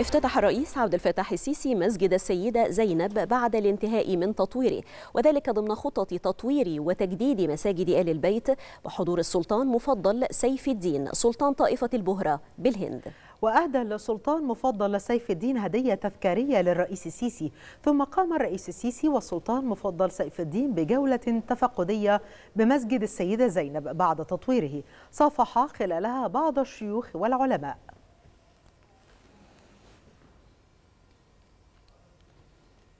افتتح الرئيس عبد الفتاح السيسي مسجد السيدة زينب بعد الانتهاء من تطويره وذلك ضمن خطة تطوير وتجديد مساجد آل البيت بحضور السلطان مفضل سيف الدين سلطان طائفة البهرة بالهند وأهدى السلطان مفضل سيف الدين هدية تذكارية للرئيس السيسي ثم قام الرئيس السيسي والسلطان مفضل سيف الدين بجولة تفقدية بمسجد السيدة زينب بعد تطويره صافح خلالها بعض الشيوخ والعلماء